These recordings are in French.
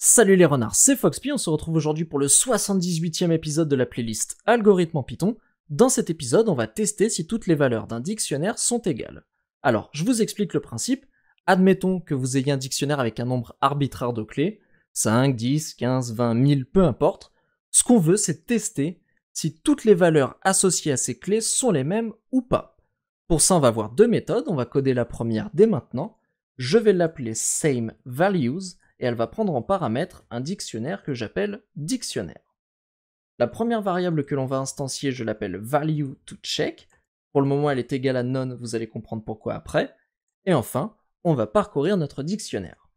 Salut les renards, c'est Foxpy, on se retrouve aujourd'hui pour le 78e épisode de la playlist Algorithme en Python. Dans cet épisode, on va tester si toutes les valeurs d'un dictionnaire sont égales. Alors, je vous explique le principe. Admettons que vous ayez un dictionnaire avec un nombre arbitraire de clés, 5, 10, 15, 20, 1000, peu importe. Ce qu'on veut, c'est tester si toutes les valeurs associées à ces clés sont les mêmes ou pas. Pour ça, on va avoir deux méthodes. On va coder la première dès maintenant. Je vais l'appeler same values et elle va prendre en paramètre un dictionnaire que j'appelle dictionnaire. La première variable que l'on va instancier, je l'appelle value to check. Pour le moment, elle est égale à none, vous allez comprendre pourquoi après. Et enfin, on va parcourir notre dictionnaire.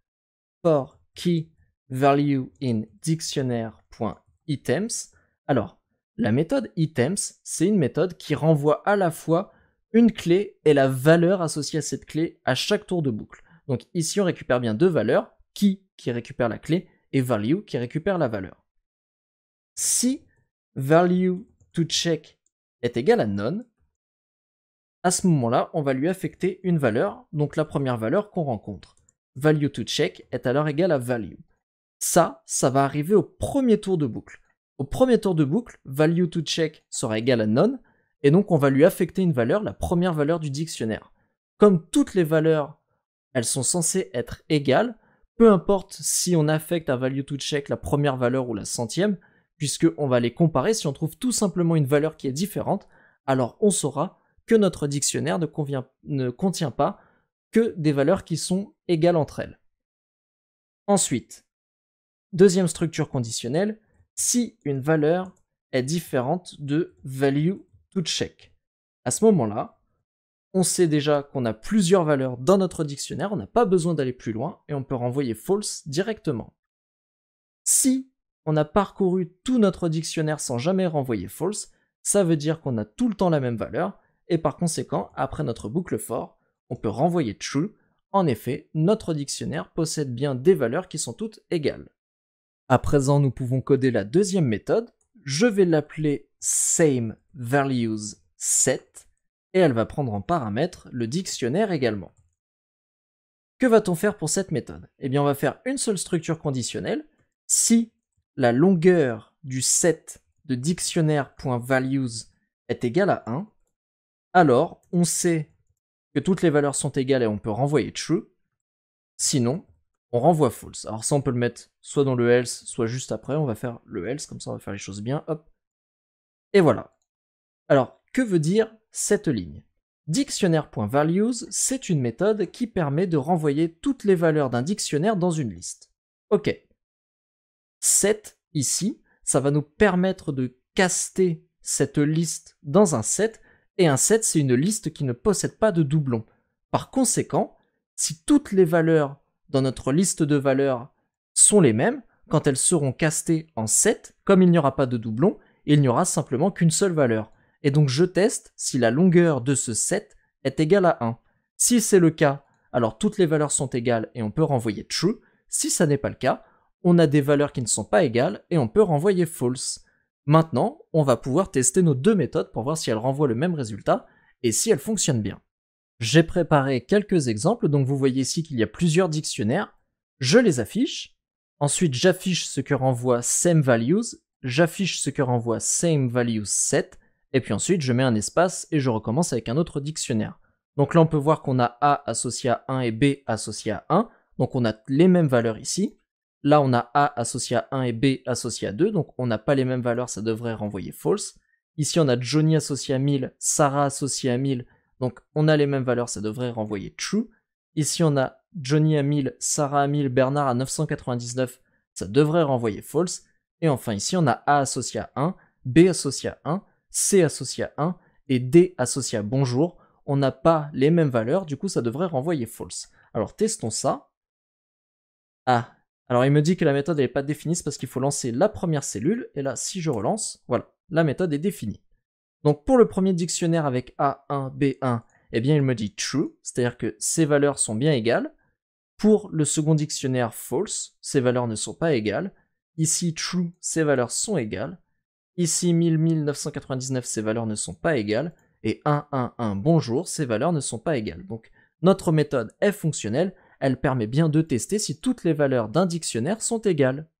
For key value in dictionnaire.items. Alors, la méthode items, c'est une méthode qui renvoie à la fois une clé et la valeur associée à cette clé à chaque tour de boucle. Donc ici, on récupère bien deux valeurs, key qui récupère la clé et value qui récupère la valeur. Si value to check est égal à none, à ce moment-là, on va lui affecter une valeur, donc la première valeur qu'on rencontre. Value to check est alors égal à value. Ça, ça va arriver au premier tour de boucle. Au premier tour de boucle, value to check sera égal à none, et donc on va lui affecter une valeur, la première valeur du dictionnaire. Comme toutes les valeurs, elles sont censées être égales, peu importe si on affecte à value to check la première valeur ou la centième, puisqu'on va les comparer, si on trouve tout simplement une valeur qui est différente, alors on saura que notre dictionnaire ne, contient pas que des valeurs qui sont égales entre elles. Ensuite, deuxième structure conditionnelle, si une valeur est différente de value to check. À ce moment-là, on sait déjà qu'on a plusieurs valeurs dans notre dictionnaire, on n'a pas besoin d'aller plus loin et on peut renvoyer false directement. Si on a parcouru tout notre dictionnaire sans jamais renvoyer false, ça veut dire qu'on a tout le temps la même valeur et par conséquent, après notre boucle for, on peut renvoyer true. En effet, notre dictionnaire possède bien des valeurs qui sont toutes égales. À présent, nous pouvons coder la deuxième méthode. Je vais l'appeler sameValuesSet » et elle va prendre en paramètre le dictionnaire également. Que va-t-on faire pour cette méthode Eh bien, on va faire une seule structure conditionnelle. Si la longueur du set de dictionnaire.values est égale à 1, alors on sait que toutes les valeurs sont égales et on peut renvoyer true. Sinon, on renvoie false. Alors ça, on peut le mettre soit dans le else, soit juste après. On va faire le else, comme ça on va faire les choses bien. Hop. Et voilà. Alors, que veut dire cette ligne. Dictionnaire.values, c'est une méthode qui permet de renvoyer toutes les valeurs d'un dictionnaire dans une liste. Ok. 7 ici, ça va nous permettre de caster cette liste dans un set, et un set c'est une liste qui ne possède pas de doublons. Par conséquent, si toutes les valeurs dans notre liste de valeurs sont les mêmes, quand elles seront castées en set comme il n'y aura pas de doublon, il n'y aura simplement qu'une seule valeur et donc je teste si la longueur de ce set est égale à 1. Si c'est le cas, alors toutes les valeurs sont égales et on peut renvoyer true. Si ça n'est pas le cas, on a des valeurs qui ne sont pas égales et on peut renvoyer false. Maintenant, on va pouvoir tester nos deux méthodes pour voir si elles renvoient le même résultat et si elles fonctionnent bien. J'ai préparé quelques exemples, donc vous voyez ici qu'il y a plusieurs dictionnaires. Je les affiche. Ensuite, j'affiche ce que renvoie same values, j'affiche ce que renvoie same set et puis ensuite, je mets un espace et je recommence avec un autre dictionnaire. Donc là, on peut voir qu'on a A associé à 1 et B associé à 1. Donc on a les mêmes valeurs ici. Là, on a A associé à 1 et B associé à 2. Donc on n'a pas les mêmes valeurs, ça devrait renvoyer false. Ici, on a Johnny associé à 1000, Sarah associé à 1000. Donc on a les mêmes valeurs, ça devrait renvoyer true. Ici, on a Johnny à 1000, Sarah à 1000, Bernard à 999. Ça devrait renvoyer false. Et enfin, ici, on a A associé à 1, B associé à 1. C associé à 1 et D associé à bonjour, on n'a pas les mêmes valeurs, du coup ça devrait renvoyer false. Alors testons ça. Ah, alors il me dit que la méthode n'est pas définie, c'est parce qu'il faut lancer la première cellule, et là si je relance, voilà, la méthode est définie. Donc pour le premier dictionnaire avec A1, B1, eh bien il me dit true, c'est-à-dire que ces valeurs sont bien égales. Pour le second dictionnaire false, ces valeurs ne sont pas égales. Ici true, ces valeurs sont égales. Ici 1000 1999, ces valeurs ne sont pas égales. Et 1, 1, 1, bonjour, ces valeurs ne sont pas égales. Donc notre méthode est fonctionnelle, elle permet bien de tester si toutes les valeurs d'un dictionnaire sont égales.